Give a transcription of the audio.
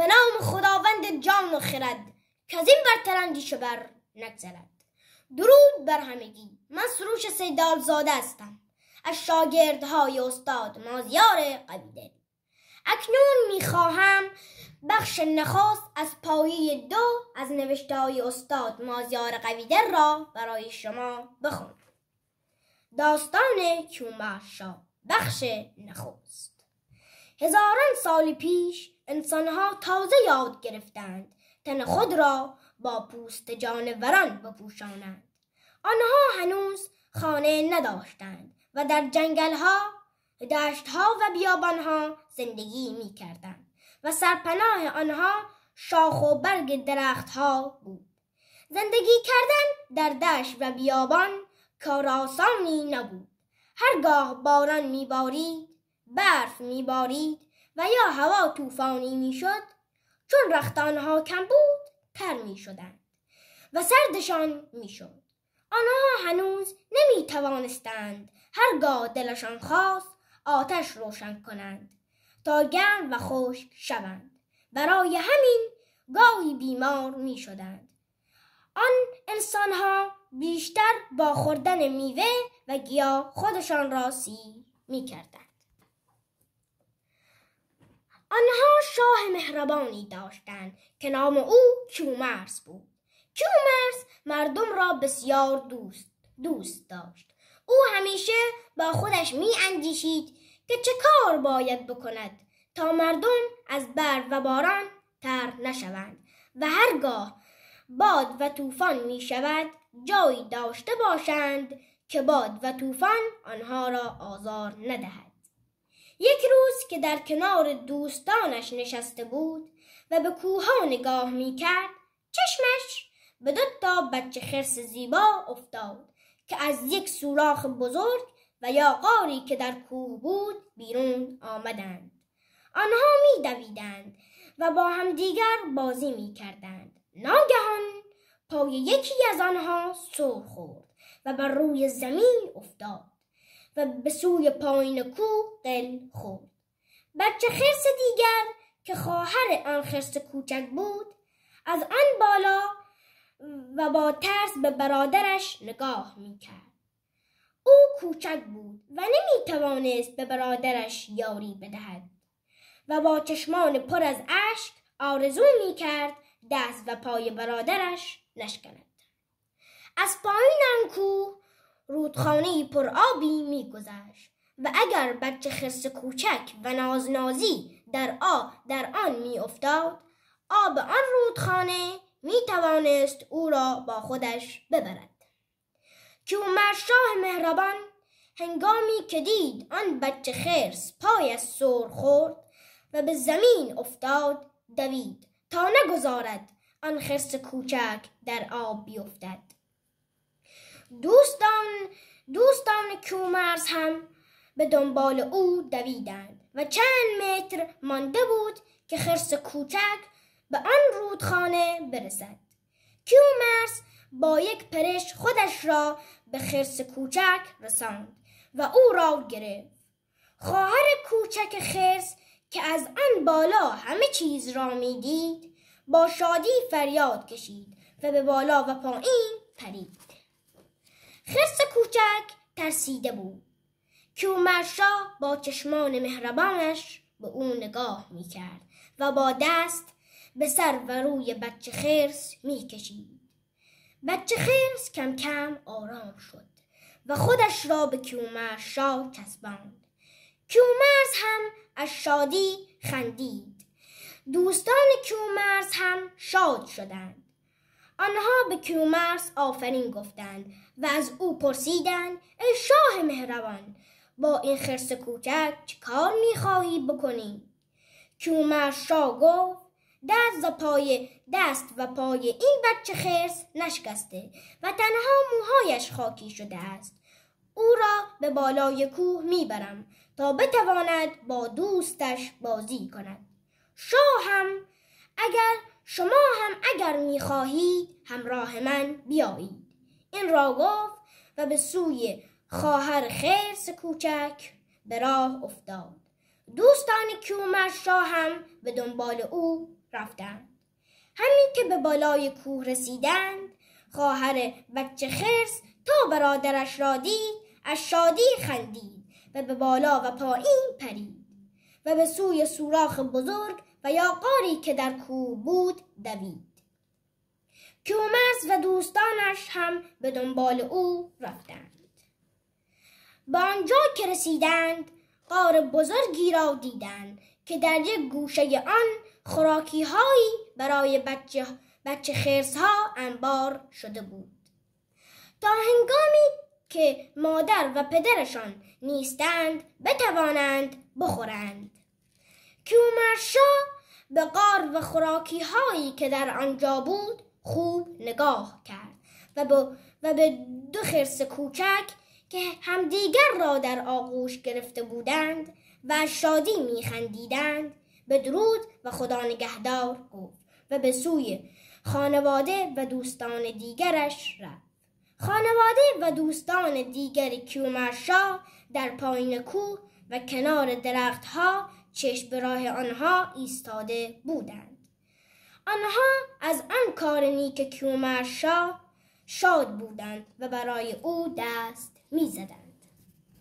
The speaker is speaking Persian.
به نام خداوند جان و خرد که از این برتر اندیشه بر نگذرد درود بر همگی من سروش سیدال زاده هستم از شاگردهای استاد مازیار قویدر اکنون میخواهم بخش نخست از پایی دو از نوشته های استاد مازیار قویدر را برای شما بخونم داستان کیومرشا بخش نخست هزاران سال پیش ها تازه یاد گرفتند تن خود را با پوست جانوران بپوشانند آنها هنوز خانه نداشتند و در جنگلها دشتها و ها زندگی می کردند و سرپناه آنها شاخ و برگ درختها بود زندگی کردن در دشت و بیابان کار آسانی نبود هرگاه باران میباری، برف میبارید و یا هوا طوفانی میشد چون رخت کم بود تر میشدند و سردشان میشد آنها هنوز نمی توانستند هرگاه دلشان خواست آتش روشن کنند تا گرم و خشک شوند برای همین گاهی بیمار می آن انسان ها بیشتر با خوردن میوه و گیاه خودشان را سیر می آنها شاه مهربانی داشتند که نام او کیومرس بود کیومرس مردم را بسیار دوست دوست داشت او همیشه با خودش می اندیشید که چه کار باید بکند تا مردم از بر و باران تر نشوند و هرگاه باد و طوفان می شود جایی داشته باشند که باد و طوفان آنها را آزار ندهد یک روز که در کنار دوستانش نشسته بود و به کوه ها نگاه می کرد چشمش به دو تا بچه خرس زیبا افتاد که از یک سوراخ بزرگ و یا قاری که در کوه بود بیرون آمدند آنها می دویدند و با دیگر بازی می کردند ناگهان پای یکی از آنها سر خورد و بر روی زمین افتاد و به سوی پایین کو دل خورد بچه خرس دیگر که خواهر آن خرس کوچک بود از آن بالا و با ترس به برادرش نگاه می کرد او کوچک بود و نمی توانست به برادرش یاری بدهد و با چشمان پر از اشک آرزو کرد دست و پای برادرش نشکند از پایین آن رودخانه پر آبی میگذشت و اگر بچه خرس کوچک و نازنازی در آ در آن میافتاد آب آن رودخانه می توانست او را با خودش ببرد که مرشاه مهربان هنگامی که دید آن بچه خرس پای از سر خورد و به زمین افتاد دوید تا نگذارد آن خرس کوچک در آب بیفتد دوستان دوستان کیومرز هم به دنبال او دویدند و چند متر مانده بود که خرس کوچک به آن رودخانه برسد کیومرز با یک پرش خودش را به خرس کوچک رساند و او را گرفت خواهر کوچک خرس که از آن بالا همه چیز را میدید با شادی فریاد کشید و به بالا و پایین پرید خرس کوچک ترسیده بود کیومرشا با چشمان مهربانش به او نگاه میکرد و با دست به سر و روی بچه خرس میکشید بچه خرس کم کم آرام شد و خودش را به کیومرشا چسباند کیومرز هم از شادی خندید دوستان کیومرز هم شاد شدند آنها به کیومرس آفرین گفتند و از او پرسیدند ای شاه مهربان با این خرس کوچک چه کار میخواهی بکنی کیومرس شاه گفت دست و پای دست و پای این بچه خرس نشکسته و تنها موهایش خاکی شده است او را به بالای کوه میبرم تا بتواند با دوستش بازی کند شاه هم اگر شما هم اگر میخواهید همراه من بیایید این را گفت و به سوی خواهر خرس کوچک به راه افتاد دوستان کیومر شاه هم به دنبال او رفتند همین که به بالای کوه رسیدند خواهر بچه خرس تا برادرش را دید از شادی خندید و به بالا و پایین پرید و به سوی سوراخ بزرگ و یا قاری که در کوه بود دوید کیومرز و دوستانش هم به دنبال او رفتند به آنجا که رسیدند قار بزرگی را دیدند که در یک گوشه آن خوراکی هایی برای بچه, بچه خیرس ها انبار شده بود تا هنگامی که مادر و پدرشان نیستند بتوانند بخورند کیومرشا به قار و خوراکی هایی که در آنجا بود خوب نگاه کرد و, و به دو خرس کوچک که همدیگر را در آغوش گرفته بودند و شادی میخندیدند به درود و خدا نگهدار گفت و به سوی خانواده و دوستان دیگرش رفت خانواده و دوستان دیگر کیومرشا در پایین کوه و کنار درختها چشم به راه آنها ایستاده بودند آنها از آن کار نیک کیومرشا شاد بودند و برای او دست میزدند